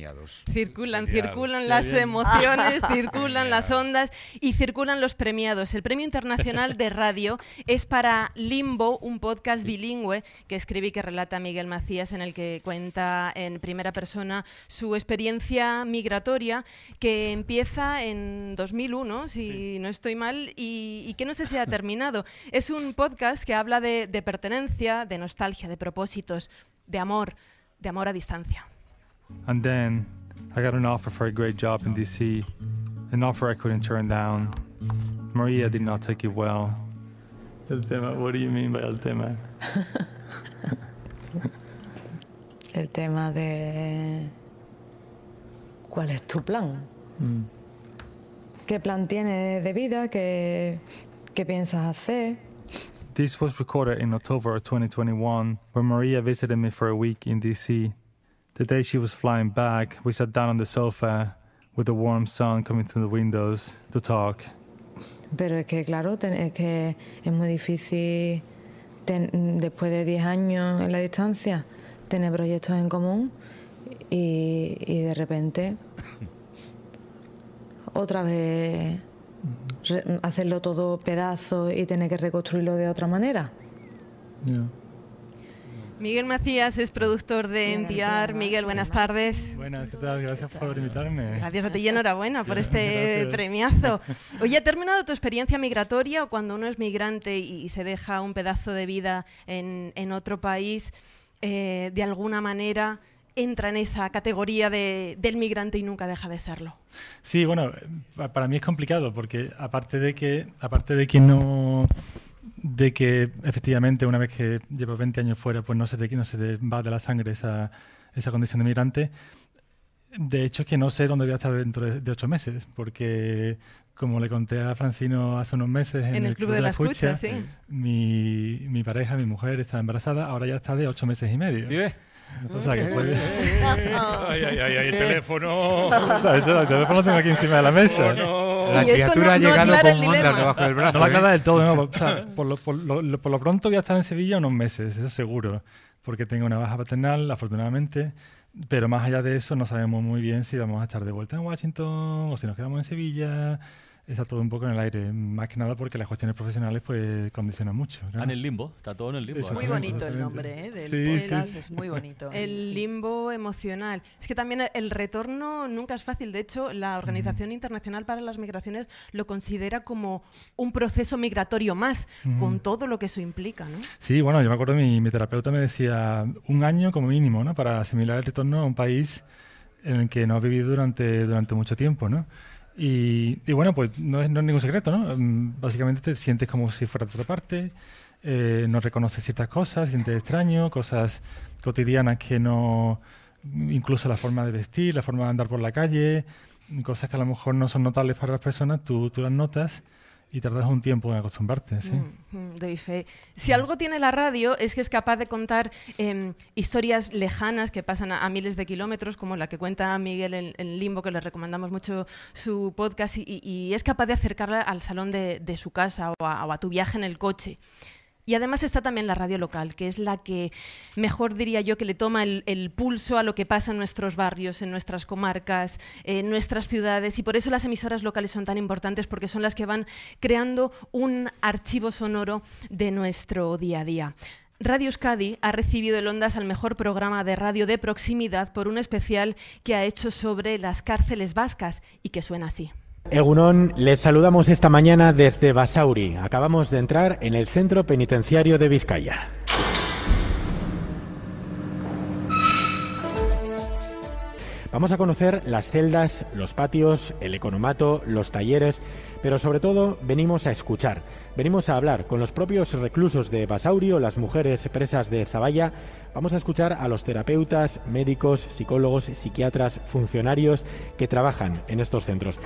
[SPEAKER 4] Circulan, circulan las
[SPEAKER 2] emociones, circulan las ondas y circulan los premiados. El Premio Internacional de Radio es para Limbo, un podcast bilingüe que escribe y que relata Miguel Macías, en el que cuenta en primera persona su experiencia migratoria, que empieza en 2001, si no estoy mal, y, que no sé si ha terminado. Es un podcast que habla de pertenencia, de nostalgia, de propósitos, de amor, de amor a distancia.
[SPEAKER 10] And then I got an offer for a great job in DC, an offer I couldn't turn down. Maria did not take it well. El tema, what do you mean by el tema?
[SPEAKER 1] el tema de. ¿Cuál es tu plan? Mm. ¿Qué plan tienes de vida? ¿Qué, ¿Qué piensas hacer?
[SPEAKER 10] This was recorded in October 2021 when Maria visited me for a week in DC The day she was flying back, we sat down on the sofa with the warm sun coming through the windows to talk.
[SPEAKER 1] Pero es que, claro, es que es muy difícil, después de 10 años en la distancia, tener proyectos en común y, de repente otra vez hacerlo todo pedazo y tener que reconstruirlo
[SPEAKER 2] de otra manera. Miguel Macías es productor de Enviar. Miguel, buenas tardes.
[SPEAKER 10] Buenas, tardes, Gracias por invitarme.
[SPEAKER 2] Gracias a ti y enhorabuena por este premiazo. Oye, ¿ha terminado tu experiencia migratoria o cuando uno es migrante y se deja un pedazo de vida en, otro país, eh, de alguna manera entra en esa categoría del migrante y nunca deja de serlo?
[SPEAKER 10] Sí, bueno, para mí es complicado porque aparte de que, aparte de que no de que efectivamente una vez que llevo 20 años fuera, pues no de te, no se va de la sangre esa, condición de migrante. De hecho, es que no sé dónde voy a estar dentro de, ocho meses, porque como le conté a Francino hace unos meses en, el, Club, de, las la, sí. mi, pareja, mi mujer, está embarazada, ahora ya está de ocho meses y medio. O sea, que ay, ay, ay, el teléfono. Eso, el teléfono tengo aquí encima de la mesa. La criatura ha llegado
[SPEAKER 4] con debajo del brazo. No la ¿eh? aclara
[SPEAKER 10] del todo, no. O sea, por, por, por, lo, pronto voy a estar en Sevilla unos meses, eso seguro. Porque tengo una baja paternal, afortunadamente. Pero más allá de eso, no sabemos muy bien si vamos a estar de vuelta en Washington o si nos quedamos en Sevilla está todo un poco en el aire, más que nada porque las cuestiones profesionales pues condicionan mucho. Está ah, en el
[SPEAKER 5] limbo, está todo en el limbo. Es muy bonito el nombre ¿eh? del es muy bonito.
[SPEAKER 2] el limbo emocional. Es que también el retorno nunca es fácil, de hecho la Organización Internacional para las Migraciones lo considera como un proceso migratorio más, con todo lo que eso implica. ¿no?
[SPEAKER 10] Sí, bueno, yo me acuerdo, mi, mi terapeuta me decía un año como mínimo ¿no? para asimilar el retorno a un país en el que no ha vivido durante, durante mucho tiempo, ¿no? Y, bueno, pues no es, ningún secreto, ¿no? Mm, básicamente te sientes como si fuera de otra parte, eh, no reconoces ciertas cosas, sientes extraño, cosas cotidianas que no... Incluso la forma de vestir, la forma de andar por la calle, cosas que a lo mejor no son notables para las personas, tú las notas y tardas un tiempo en acostumbrarte, sí. Mm,
[SPEAKER 2] mm, si algo tiene la radio es que es capaz de contar em, historias lejanas que pasan a, miles de kilómetros, como la que cuenta Miguel en, Limbo, que le recomendamos mucho su podcast, y, es capaz de acercarla al salón de, su casa o a tu viaje en el coche. Y además está también la radio local, que es la que mejor diría yo que le toma el, pulso a lo que pasa en nuestros barrios, en nuestras comarcas, en nuestras ciudades. Y por eso las emisoras locales son tan importantes, porque son las que van creando un archivo sonoro de nuestro día a día. Radio Euskadi ha recibido el Ondas al mejor programa de radio de proximidad por un especial que ha hecho sobre las cárceles vascas y que suena
[SPEAKER 11] así. Egunon, les saludamos esta mañana desde Basauri. Acabamos de entrar en el centro penitenciario de Vizcaya. Vamos a conocer las celdas, los patios, el economato, los talleres, pero sobre todo venimos a escuchar, venimos a hablar con los propios reclusos de Basaurio, las mujeres presas de Zaballa, vamos a escuchar a los terapeutas, médicos, psicólogos, psiquiatras, funcionarios que trabajan en estos centros.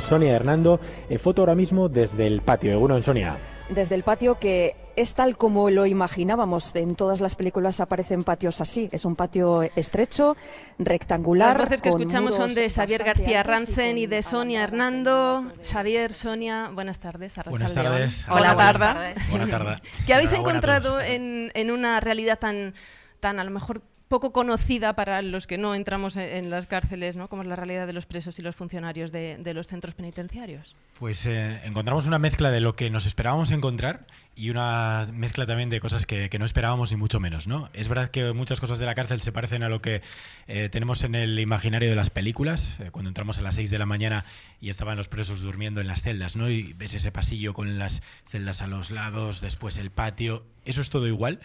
[SPEAKER 11] Sonia Hernando, eh, foto ahora mismo desde el patio. Uno en Sonia.
[SPEAKER 3] Desde el patio que es tal como lo imaginábamos. En todas las películas aparecen patios así. Es un patio estrecho, rectangular. Las voces que escuchamos son de
[SPEAKER 2] Xavier García Ransen y de Sonia Hernando. Xavier, Sonia, buenas tardes. Buenas tardes. Hola, buenas tardes. Buenas ¿Qué habéis encontrado en, en una realidad tan, tan a lo mejor poco conocida para los que no entramos e-, en, las cárceles, ¿no? como es la realidad de los presos y los funcionarios de, los centros penitenciarios.
[SPEAKER 11] Pues eh, encontramos una mezcla de lo que nos esperábamos encontrar y una mezcla también de cosas que, no esperábamos y mucho menos. ¿no? Es verdad que muchas cosas de la cárcel se parecen a lo que eh, tenemos en el imaginario de las películas, eh, cuando entramos a las 6 de la mañana y estaban los presos durmiendo en las celdas, ¿no? y ves ese pasillo con las celdas a los lados, después el patio, eso es todo igual,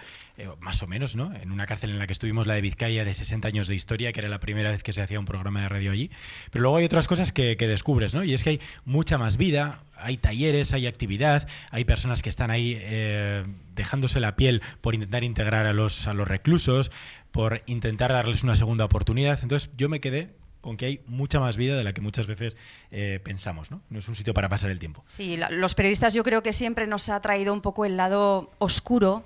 [SPEAKER 11] más o menos, ¿no? En una cárcel en la que estuvimos la de Vizcaya de 60 años de historia, que era la primera vez que se hacía un programa de radio allí. Pero luego hay otras cosas que, descubres, ¿no? Y es que hay mucha más vida, hay talleres, hay actividad, hay personas que están ahí eh, dejándose la piel por intentar integrar a los, a los reclusos, por intentar darles una segunda oportunidad. Entonces yo me quedé con que hay mucha más vida de la que muchas veces eh, pensamos, ¿no? No es un sitio para pasar el tiempo.
[SPEAKER 3] Sí, los periodistas yo creo que siempre nos ha traído un poco el lado oscuro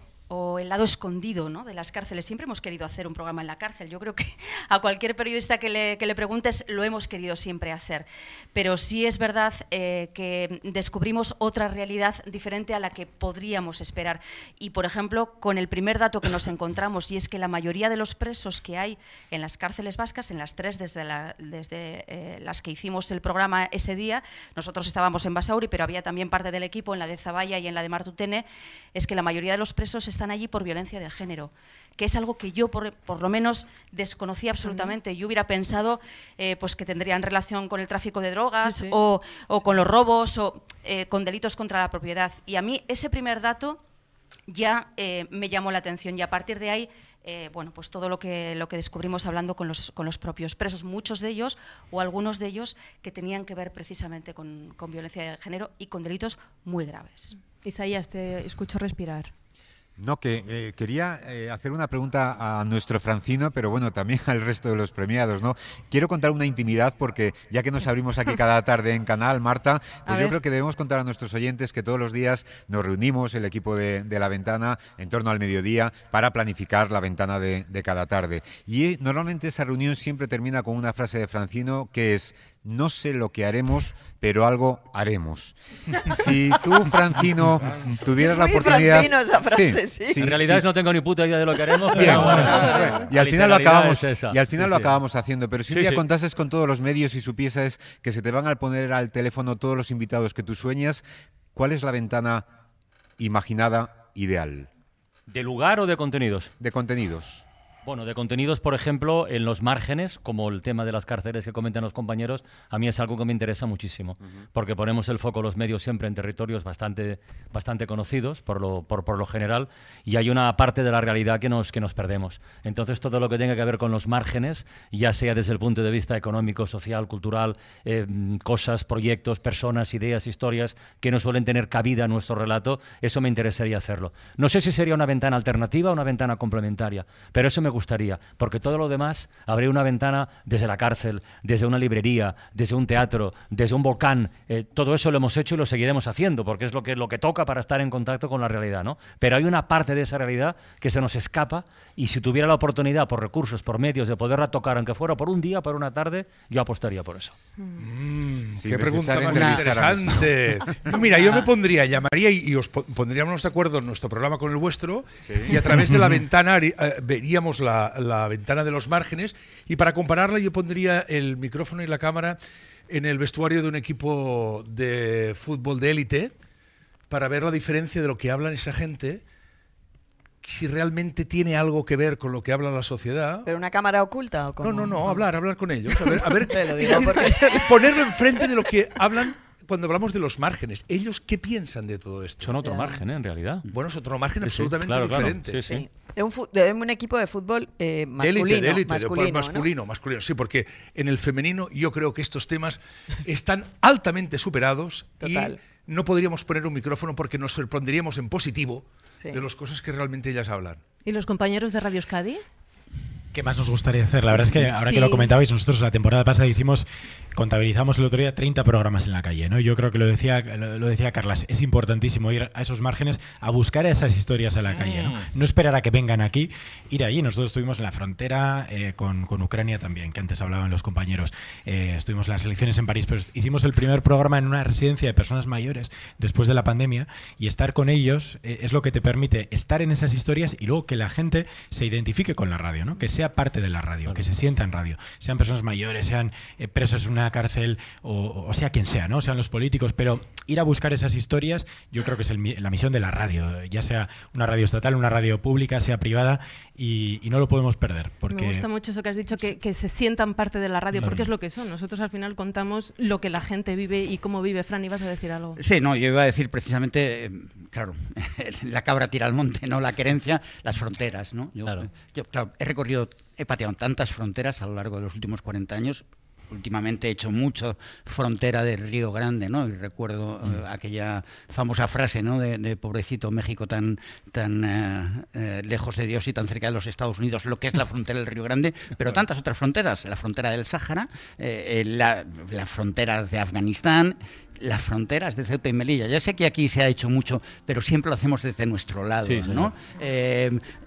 [SPEAKER 3] el lado escondido de las cárceles. Siempre hemos querido hacer un programa en la cárcel. Yo creo que a cualquier periodista que le, que preguntes lo hemos querido siempre hacer. Pero sí es verdad eh, que descubrimos otra realidad diferente a la que podríamos esperar. Y, por ejemplo, con el primer dato que nos encontramos, y es que la mayoría de los presos que hay en las cárceles vascas, en las tres desde, desde eh, las que hicimos el programa ese día, nosotros estábamos en Basauri, pero había también parte del equipo en la de Zaballa y en la de Martutene, es que la mayoría de los presos están están allí por violencia de género, que es algo que yo por, lo menos desconocía absolutamente. Yo hubiera pensado eh, pues que tendrían relación con el tráfico de drogas o, con los robos o eh, con delitos contra la propiedad. Y a mí ese primer dato ya eh, me llamó la atención y a partir de ahí bueno, pues todo lo que, lo que descubrimos hablando con los, con los, propios presos, muchos de ellos o algunos de ellos que tenían que ver precisamente con, con violencia de género y con delitos muy graves. Isaías, te
[SPEAKER 2] escucho respirar.
[SPEAKER 4] No, que eh, quería eh, hacer una pregunta a nuestro Francino, pero bueno, también al resto de los premiados, ¿no? Quiero contar una intimidad porque ya que nos abrimos aquí cada tarde en canal, Marta, pues yo creo que debemos contar a nuestros oyentes que todos los días nos reunimos el equipo de, la ventana en torno al mediodía para planificar la ventana de cada tarde. Y eh, normalmente esa reunión siempre termina con una frase de Francino que es no sé lo que haremos, pero algo haremos. Si tú, Francino, tuvieras la oportunidad. Francino esa frase, sí, en realidad no
[SPEAKER 5] tengo ni puta idea de lo que haremos, pero bueno, Y, al final lo acabamos, y al final lo acabamos haciendo. Pero si un día
[SPEAKER 4] contases con todos los medios y supieses que se te van a poner al teléfono todos los invitados que tú sueñas, ¿cuál es la ventana imaginada ideal? ¿De lugar o de contenidos? De contenidos.
[SPEAKER 5] Bueno, de contenidos, por ejemplo, en los márgenes, como el tema de las cárceles que comentan los compañeros, a mí es algo que me interesa muchísimo, porque ponemos el foco los medios siempre en territorios bastante, bastante conocidos por lo, por, por, lo general y hay una parte de la realidad que nos, que nos perdemos. Entonces, todo lo que tenga que ver con los márgenes, ya sea desde el punto de vista económico, social, cultural, eh, cosas, proyectos, personas, ideas, historias que no suelen tener cabida en nuestro relato, eso me interesaría hacerlo. No sé si sería una ventana alternativa o una ventana complementaria, pero eso me gustaría, porque todo lo demás, abrir una ventana desde la cárcel, desde una librería, desde un teatro, desde un volcán, eh, todo eso lo hemos hecho y lo seguiremos haciendo, porque es lo que, lo que toca para estar en contacto con la realidad. ¿no? Pero hay una parte de esa realidad que se nos escapa y si tuviera la oportunidad por recursos, por medios de poderla tocar, aunque fuera por un día, por una tarde, yo apostaría por eso.
[SPEAKER 1] Mm, qué pues pregunta más interesante. mira, yo me ah.
[SPEAKER 5] pondría, llamaría y, os pondríamos
[SPEAKER 7] de acuerdo nuestro programa con el vuestro y a través de la ventana eh, veríamos la, ventana de los márgenes y para compararla yo pondría el micrófono y la cámara en el vestuario de un equipo de fútbol de élite para ver la diferencia de lo que hablan esa gente si realmente tiene algo que ver con lo que habla la sociedad.
[SPEAKER 3] ¿Pero una cámara oculta o No, no, no, hablar, hablar con ellos. A ver,
[SPEAKER 7] ponerlo enfrente de lo que hablan cuando hablamos de los márgenes. ¿Ellos qué piensan de todo esto? Son otro margen, ¿eh? en realidad. Bueno, es otro margen absolutamente diferente. Sí,
[SPEAKER 3] un equipo de fútbol eh, masculino. Élite, masculino,
[SPEAKER 7] masculino, Sí, porque en el femenino yo creo que estos temas están altamente superados y no podríamos poner un micrófono porque nos sorprenderíamos en positivo de las cosas que realmente ellas hablan.
[SPEAKER 2] ¿Y los compañeros de Radio Euskadi?
[SPEAKER 7] ¿Qué
[SPEAKER 11] más nos gustaría hacer? La verdad es que ahora que lo comentabais, nosotros la temporada pasada hicimos contabilizamos el otro día 30 programas en la calle, ¿no? Yo creo que lo decía, lo decía Carlas, es importantísimo ir a esos márgenes a buscar esas historias a la calle, ¿no? Mm. No esperar a que vengan aquí, ir allí. Nosotros estuvimos en la frontera eh, con, Ucrania también, que antes hablaban los compañeros. Eh, estuvimos en las elecciones en París, pero hicimos el primer programa en una residencia de personas mayores después de la pandemia y estar con ellos eh, es lo que te permite estar en esas historias y luego que la gente se identifique con la radio, ¿no? Que sea parte de la radio, que se sienta en radio. Sean personas mayores, sean presos en una cárcel o, sea quien sea, ¿no? Sean los políticos, pero ir a buscar esas historias yo creo que es la misión de la radio, ya sea una radio estatal, una radio pública, sea privada, y, no lo podemos perder. Porque... Me gusta
[SPEAKER 2] mucho eso que has dicho, que, se sientan parte de la radio, porque es lo que son. Nosotros al final contamos lo que la gente vive y cómo vive. Fran, vas a decir algo. Sí,
[SPEAKER 8] no, yo iba a decir precisamente, eh, claro, la cabra tira al monte, ¿no? La querencia, las fronteras, ¿no? Yo, claro. he recorrido he pateado tantas fronteras a lo largo de los últimos 40 años, últimamente he hecho mucho frontera del Río Grande, ¿no? Y recuerdo eh, mm. aquella famosa frase, ¿no? De, pobrecito México tan, tan eh, eh, lejos de Dios y tan cerca de los Estados Unidos, lo que es la frontera del Río Grande, pero tantas otras fronteras, la frontera del Sáhara, las fronteras de Afganistán, las fronteras de Ceuta y Melilla. Ya sé que aquí se ha hecho mucho, pero siempre lo hacemos desde nuestro lado, ¿no?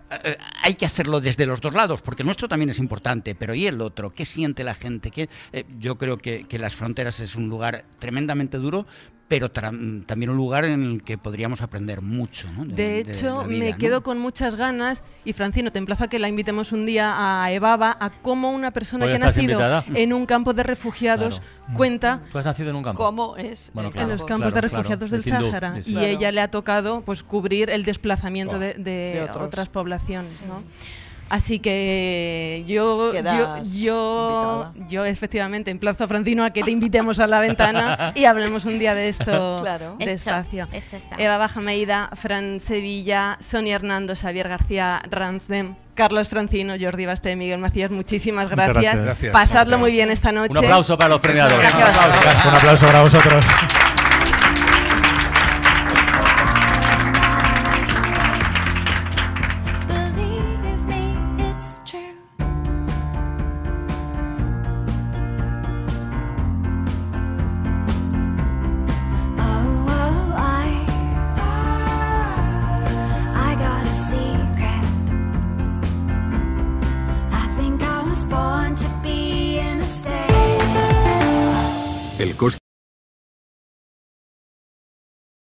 [SPEAKER 8] Eh, hay que hacerlo desde los dos lados, porque el nuestro también es importante, pero ¿y el otro? ¿Qué siente la gente? Eh, yo creo que, las fronteras es un lugar tremendamente duro, pero también un lugar en el que podríamos aprender mucho.
[SPEAKER 2] ¿no? De, hecho, me quedo con muchas ganas y Francino, te emplazo que la invitemos un día a Evaba a cómo una persona que ha nacido en un campo de refugiados cuenta cómo es en los campos de refugiados del Sáhara y ella le ha tocado pues cubrir el desplazamiento de, otras poblaciones. ¿no? Así que yo, yo, yo, efectivamente emplazo a Francino a que te invitemos a la ventana y hablemos un día de esto despacio. Eva Bajameida, Fran Sevilla, Sonia Hernando, Xavier García ranzen Carlos Francino, Jordi Basté, Miguel Macías, muchísimas gracias. Pasadlo muy bien esta noche. Un aplauso para los premiadores. Un
[SPEAKER 11] aplauso para vosotros.